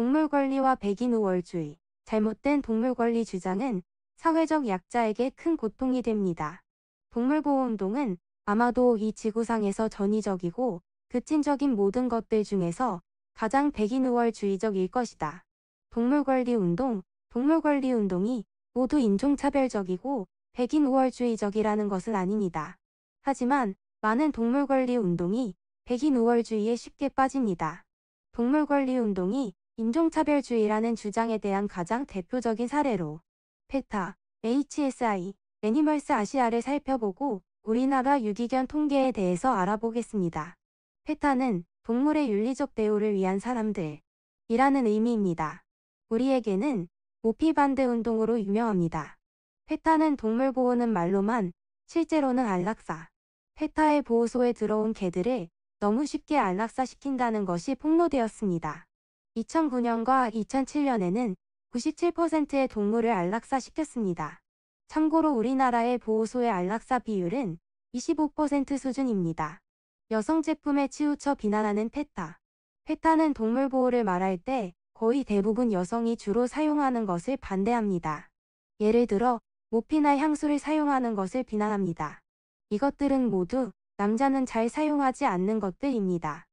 동물권리와 백인 우월주의, 잘못된 동물권리 주장은 사회적 약자에게 큰 고통이 됩니다. 동물보호운동은 아마도 이 지구상에서 전위적이고 급진적인 모든 것들 중에서 가장 백인 우월주의적일 것이다. 동물권리운동, 동물권리운동이 모두 인종차별적이고 백인 우월주의적이라는 것은 아닙니다. 하지만 많은 동물권리운동이 백인 우월주의에 쉽게 빠집니다. 동물권리운동이 인종차별주의라는 주장에 대한 가장 대표적인 사례로 페타, HSI, 애니멀스 아시아를 살펴보고 우리나라 유기견 통계에 대해서 알아보겠습니다. 페타는 동물의 윤리적 대우를 위한 사람들이라는 의미입니다. 우리에게는 모피반대 운동으로 유명합니다. 페타는 동물 보호는 말로만 실제로는 안락사. 페타의 보호소에 들어온 개들을 너무 쉽게 안락사시킨다는 것이 폭로되었습니다. 2009년과 2007년에는 97%의 동물을 안락사시켰습니다. 참고로 우리나라의 보호소의 안락사 비율은 25% 수준입니다. 여성 제품에 치우쳐 비난하는 페타. 페타는 동물 보호를 말할 때 거의 대부분 여성이 주로 사용하는 것을 반대합니다. 예를 들어 모피나 향수를 사용하는 것을 비난합니다. 이것들은 모두 남자는 잘 사용하지 않는 것들입니다.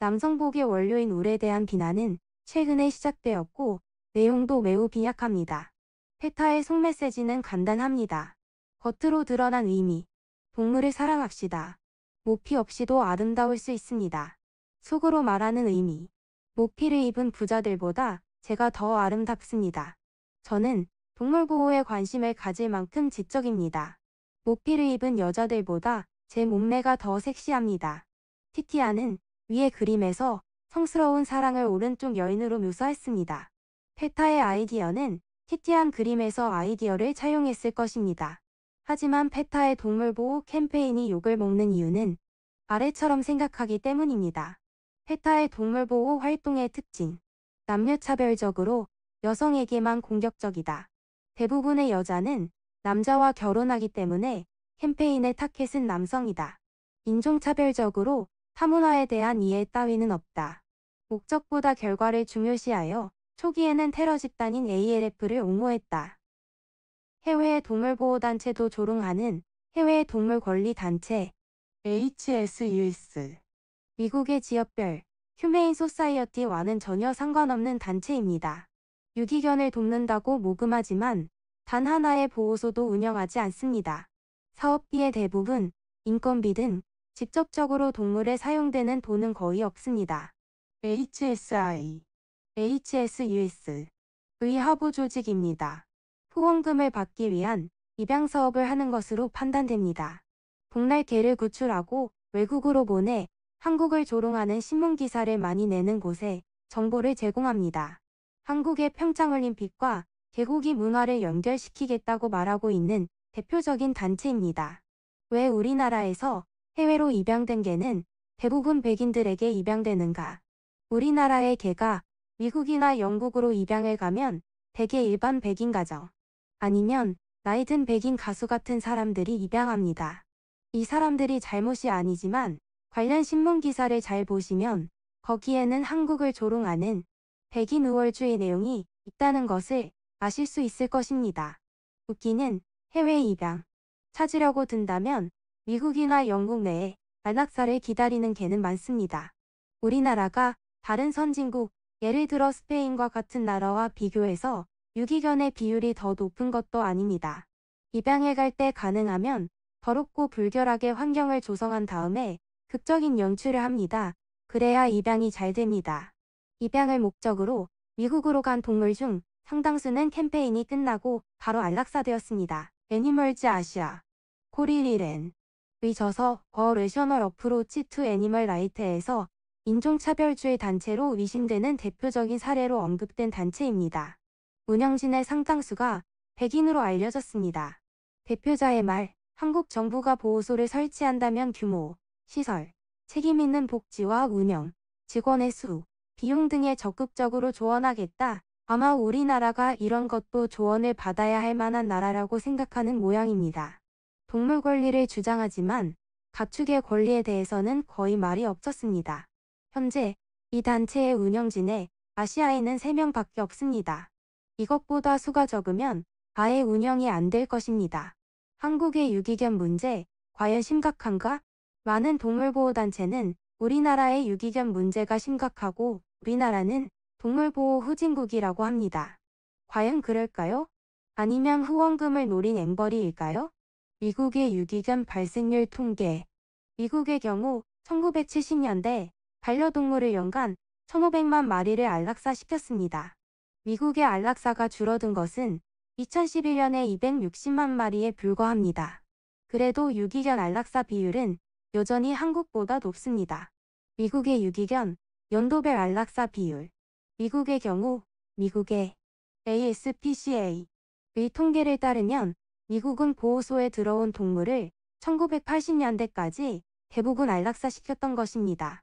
남성복의 원료인 울에 대한 비난은 최근에 시작되었고 내용도 매우 빈약합니다. 페타의 속메시지는 간단합니다. 겉으로 드러난 의미, 동물을 사랑합시다. 모피 없이도 아름다울 수 있습니다. 속으로 말하는 의미, 모피를 입은 부자들보다 제가 더 아름답습니다. 저는 동물 보호에 관심을 가질 만큼 지적입니다. 모피를 입은 여자들보다 제 몸매가 더 섹시합니다. 티티아는 위의 그림에서 성스러운 사랑을 오른쪽 여인으로 묘사했습니다. 페타의 아이디어는 키티한 그림에서 아이디어를 차용했을 것입니다. 하지만 페타의 동물보호 캠페인이 욕을 먹는 이유는 아래처럼 생각하기 때문입니다. 페타의 동물보호 활동의 특징 남녀차별적으로 여성에게만 공격적이다. 대부분의 여자는 남자와 결혼하기 때문에 캠페인의 타켓은 남성이다. 인종차별적으로 타문화에 대한 이해 따위는 없다. 목적보다 결과를 중요시하여 초기에는 테러 집단인 ALF를 옹호했다. 해외의 동물보호단체도 조롱하는 해외의 동물권리단체 HSUS 미국의 지역별 휴메인 소사이어티와는 전혀 상관없는 단체입니다. 유기견을 돕는다고 모금하지만 단 하나의 보호소도 운영하지 않습니다. 사업비의 대부분 인건비 등 직접적으로 동물에 사용되는 돈은 거의 없습니다. HSI, HSUS 의 하부 조직입니다. 후원금을 받기 위한 입양 사업을 하는 것으로 판단됩니다. 복날 개를 구출하고 외국으로 보내 한국을 조롱하는 신문기사를 많이 내는 곳에 정보를 제공합니다. 한국의 평창올림픽과 개고기 문화를 연결시키겠다고 말하고 있는 대표적인 단체입니다. 왜 우리나라에서 해외로 입양된 개는 대부분 백인들에게 입양되는가? 우리나라의 개가 미국이나 영국으로 입양을 가면 대개 일반 백인 가정 아니면 나이 든 백인 가수 같은 사람들이 입양합니다. 이 사람들이 잘못이 아니지만 관련 신문 기사를 잘 보시면 거기에는 한국을 조롱하는 백인 우월주의 내용이 있다는 것을 아실 수 있을 것입니다. 웃기는 해외 입양 찾으려고 든다면 미국이나 영국 내에 안락사를 기다리는 개는 많습니다. 우리나라가 다른 선진국, 예를 들어 스페인과 같은 나라와 비교해서 유기견의 비율이 더 높은 것도 아닙니다. 입양해 갈 때 가능하면 더럽고 불결하게 환경을 조성한 다음에 극적인 연출을 합니다. 그래야 입양이 잘 됩니다. 입양을 목적으로 미국으로 간 동물 중 상당수는 캠페인이 끝나고 바로 안락사되었습니다. 애니멀즈 아시아 코리리렌 의 저서 어 레셔널 어프로치 투 애니멀 라이트에서 인종차별주의 단체로 의심되는 대표적인 사례로 언급된 단체입니다. 운영진의 상당수가 백인으로 알려졌습니다. 대표자의 말, 한국 정부가 보호소를 설치한다면 규모, 시설, 책임있는 복지와 운영, 직원의 수, 비용 등에 적극적으로 조언하겠다. 아마 우리나라가 이런 것도 조언을 받아야 할 만한 나라라고 생각하는 모양입니다. 동물 권리를 주장하지만 가축의 권리에 대해서는 거의 말이 없었습니다. 현재 이 단체의 운영진에 아시아에는 3명밖에 없습니다. 이것보다 수가 적으면 아예 운영이 안 될 것입니다. 한국의 유기견 문제 과연 심각한가? 많은 동물보호단체는 우리나라의 유기견 문제가 심각하고 우리나라는 동물보호 후진국이라고 합니다. 과연 그럴까요? 아니면 후원금을 노린 앵벌이일까요? 미국의 유기견 발생률 통계 미국의 경우 1970년대 반려동물을 연간 1,500만 마리를 안락사시켰습니다. 미국의 안락사가 줄어든 것은 2011년에 260만 마리에 불과합니다. 그래도 유기견 안락사 비율은 여전히 한국보다 높습니다. 미국의 유기견 연도별 안락사 비율 미국의 경우 미국의 ASPCA 의 통계를 따르면 미국은 보호소에 들어온 동물을 1980년대까지 대부분 안락사시켰던 것입니다.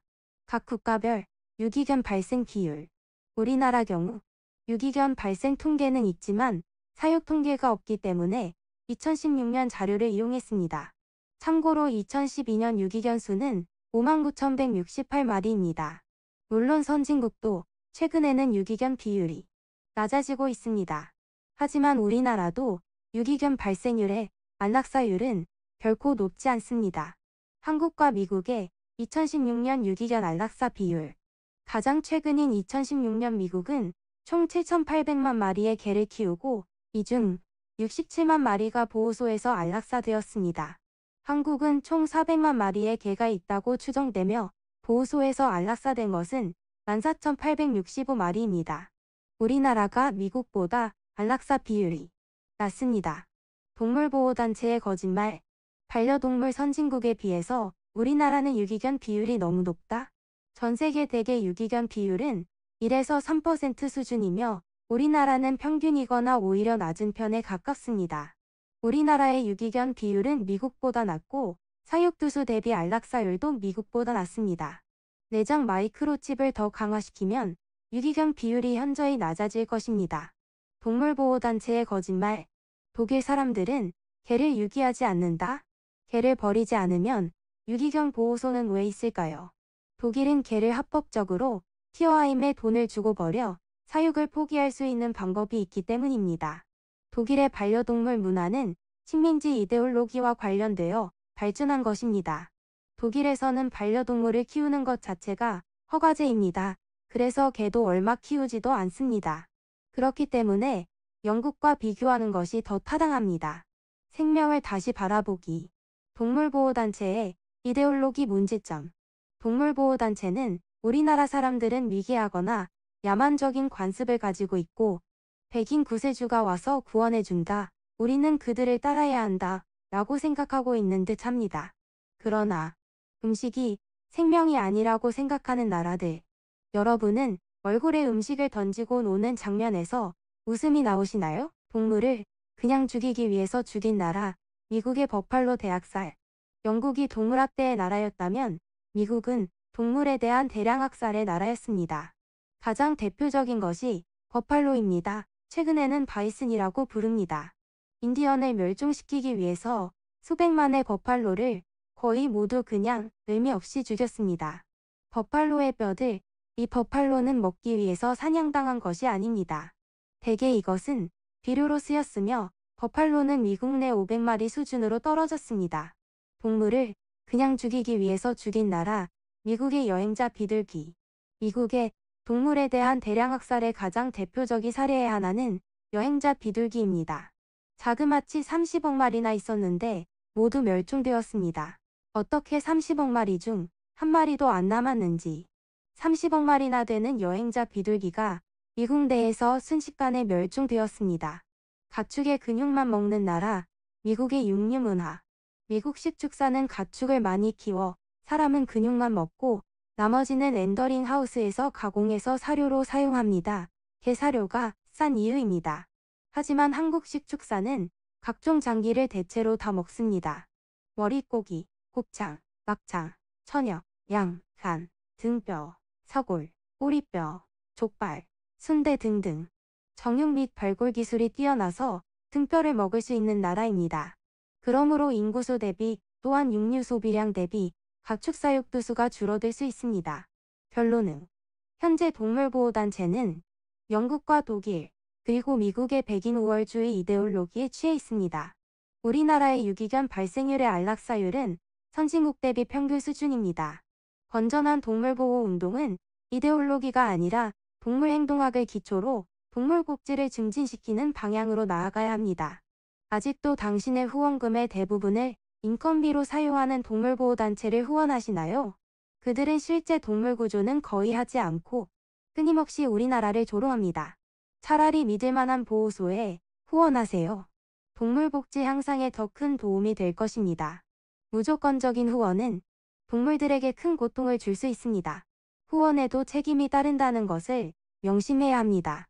각 국가별 유기견 발생 비율 우리나라 경우 유기견 발생 통계는 있지만 사육 통계가 없기 때문에 2016년 자료를 이용했습니다. 참고로 2012년 유기견 수는 59,168마리입니다. 물론 선진국도 최근에는 유기견 비율이 낮아지고 있습니다. 하지만 우리나라도 유기견 발생률의 안락사율은 결코 높지 않습니다. 한국과 미국의 2016년 유기견 안락사 비율 가장 최근인 2016년 미국은 총 7,800만 마리의 개를 키우고 이 중 67만 마리가 보호소에서 안락사되었습니다. 한국은 총 400만 마리의 개가 있다고 추정되며 보호소에서 안락사된 것은 14,865마리입니다. 우리나라가 미국보다 안락사 비율이 낮습니다. 동물보호단체의 거짓말 반려동물 선진국에 비해서 우리나라는 유기견 비율이 너무 높다. 전 세계 대개 유기견 비율은 1에서 3% 수준이며 우리나라는 평균이거나 오히려 낮은 편에 가깝습니다. 우리나라의 유기견 비율은 미국보다 낮고 사육두수 대비 안락사율도 미국보다 낮습니다. 내장 마이크로칩을 더 강화시키면 유기견 비율이 현저히 낮아질 것입니다. 동물보호단체의 거짓말 독일 사람들은 개를 유기하지 않는다. 개를 버리지 않으면 유기견 보호소는 왜 있을까요? 독일은 개를 합법적으로 티어하임에 돈을 주고 버려 사육을 포기할 수 있는 방법이 있기 때문입니다. 독일의 반려동물 문화는 식민지 이데올로기와 관련되어 발전한 것입니다. 독일에서는 반려동물을 키우는 것 자체가 허가제입니다. 그래서 개도 얼마 키우지도 않습니다. 그렇기 때문에 영국과 비교하는 것이 더 타당합니다. 생명을 다시 바라보기 동물보호단체에 이데올로기 문제점 동물보호단체는 우리나라 사람들은 미개하거나 야만적인 관습을 가지고 있고 백인 구세주가 와서 구원해준다. 우리는 그들을 따라야 한다. 라고 생각하고 있는 듯 합니다. 그러나 음식이 생명이 아니라고 생각하는 나라들 여러분은 얼굴에 음식을 던지고 노는 장면에서 웃음이 나오시나요? 동물을 그냥 죽이기 위해서 죽인 나라 미국의 버팔로 대학살 영국이 동물학대의 나라였다면 미국은 동물에 대한 대량 학살의 나라였습니다. 가장 대표적인 것이 버팔로입니다. 최근에는 바이슨이라고 부릅니다. 인디언을 멸종시키기 위해서 수백만의 버팔로를 거의 모두 그냥 의미 없이 죽였습니다. 버팔로의 뼈들, 이 버팔로는 먹기 위해서 사냥당한 것이 아닙니다. 대개 이것은 비료로 쓰였으며 버팔로는 미국 내 500마리 수준으로 떨어졌습니다. 동물을 그냥 죽이기 위해서 죽인 나라 미국의 여행자 비둘기. 미국의 동물에 대한 대량 학살의 가장 대표적인 사례의 하나는 여행자 비둘기입니다. 자그마치 30억 마리나 있었는데 모두 멸종되었습니다. 어떻게 30억 마리 중 한 마리도 안 남았는지 30억 마리나 되는 여행자 비둘기가 미국 내에서 순식간에 멸종되었습니다. 가축의 근육만 먹는 나라 미국의 육류 문화 미국식 축사는 가축을 많이 키워 사람은 근육만 먹고 나머지는 엔더링 하우스에서 가공해서 사료로 사용합니다. 개사료가싼 이유입니다. 하지만 한국식 축사는 각종 장기를 대체로 다 먹습니다. 머릿고기, 곱창, 막창, 천엽, 양, 간, 등뼈, 사골, 꼬리뼈, 족발, 순대 등등 정육 및 발골 기술이 뛰어나서 등뼈를 먹을 수 있는 나라입니다. 그러므로 인구소 대비 또한 육류 소비량 대비 가축사육두수가 줄어들 수 있습니다. 결론은 현재 동물보호단체는 영국과 독일 그리고 미국의 백인 우월주의 이데올로기에 취해 있습니다. 우리나라의 유기견 발생률의 안락사율은 선진국 대비 평균 수준입니다. 건전한 동물보호 운동은 이데올로기가 아니라 동물행동학을 기초로 동물복지를 증진시키는 방향으로 나아가야 합니다. 아직도 당신의 후원금의 대부분을 인건비로 사용하는 동물보호단체를 후원하시나요? 그들은 실제 동물 구조는 거의 하지 않고 끊임없이 우리나라를 조롱합니다. 차라리 믿을만한 보호소에 후원하세요. 동물복지 향상에 더 큰 도움이 될 것입니다. 무조건적인 후원은 동물들에게 큰 고통을 줄 수 있습니다. 후원에도 책임이 따른다는 것을 명심해야 합니다.